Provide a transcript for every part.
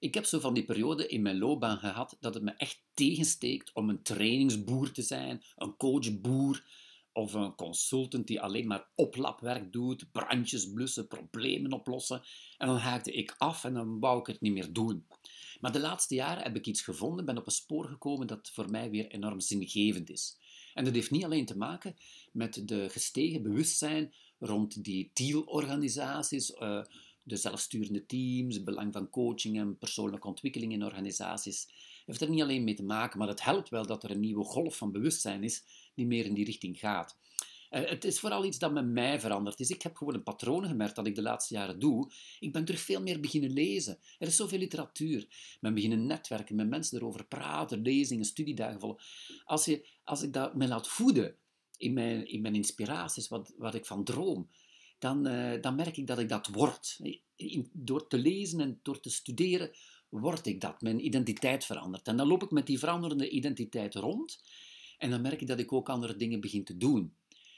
Ik heb zo van die periode in mijn loopbaan gehad dat het me echt tegensteekt om een trainingsboer te zijn, een coachboer of een consultant die alleen maar oplapwerk doet, brandjes blussen, problemen oplossen. En dan haakte ik af en dan wou ik het niet meer doen. Maar de laatste jaren heb ik iets gevonden, ben op een spoor gekomen dat voor mij weer enorm zingevend is. En dat heeft niet alleen te maken met de gestegen bewustzijn rond die dealorganisaties, organisaties eh, de zelfsturende teams, het belang van coaching en persoonlijke ontwikkeling in organisaties, heeft er niet alleen mee te maken, maar het helpt wel dat er een nieuwe golf van bewustzijn is die meer in die richting gaat. Eh, het is vooral iets dat met mij veranderd is. Ik heb gewoon een patroon gemerkt dat ik de laatste jaren doe. Ik ben terug veel meer beginnen lezen. Er is zoveel literatuur. Men beginnen netwerken, met mensen erover praten, lezingen, studiedagen volgen. Als, je, als ik dat me laat voeden in mijn, in mijn inspiraties, wat, wat ik van droom, dan, eh, dan merk ik dat ik dat word. door te lezen en door te studeren word ik dat. Mijn identiteit verandert. En dan loop ik met die veranderende identiteit rond. En dan merk ik dat ik ook andere dingen begin te doen.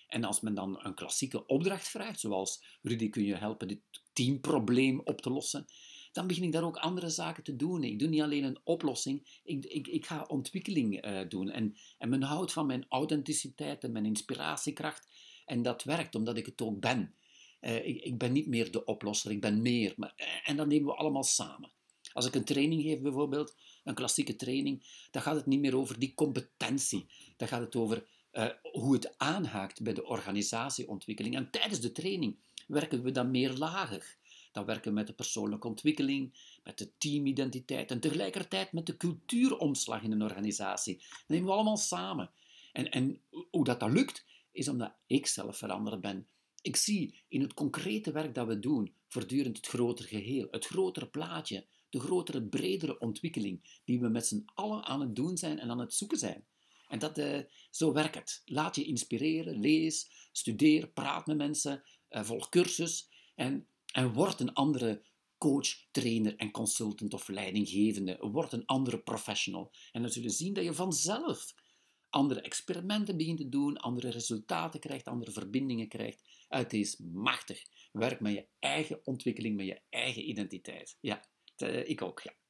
En als men dan een klassieke opdracht vraagt, zoals Rudy, kun je helpen dit teamprobleem op te lossen? Dan begin ik daar ook andere zaken te doen. Ik doe niet alleen een oplossing, ik, ik, ik ga ontwikkeling eh, doen. En, en men houdt van mijn authenticiteit en mijn inspiratiekracht. En dat werkt omdat ik het ook ben. Eh, ik, ben niet meer de oplosser, ik ben meer. Maar, eh, en dat nemen we allemaal samen. Als ik een training geef bijvoorbeeld, een klassieke training, dan gaat het niet meer over die competentie. Dan gaat het over eh, hoe het aanhaakt bij de organisatieontwikkeling. En tijdens de training werken we dan meer lager. Dan werken we met de persoonlijke ontwikkeling, met de teamidentiteit en tegelijkertijd met de cultuuromslag in een organisatie. Dat nemen we allemaal samen. En, en hoe dat dan lukt, is omdat ik zelf veranderd ben ik zie in het concrete werk dat we doen voortdurend het grotere geheel, het grotere plaatje, de grotere, bredere ontwikkeling die we met z'n allen aan het doen zijn en aan het zoeken zijn. En dat, eh, zo werkt het. Laat je inspireren, lees, studeer, praat met mensen, eh, volg cursus en, en word een andere coach, trainer en consultant of leidinggevende. Word een andere professional. En dan zullen zien dat je vanzelf andere experimenten begint te doen, andere resultaten krijgt, andere verbindingen krijgt. Het is machtig. Werk met je eigen ontwikkeling, met je eigen identiteit. Ja, eh, ik ook. Ja.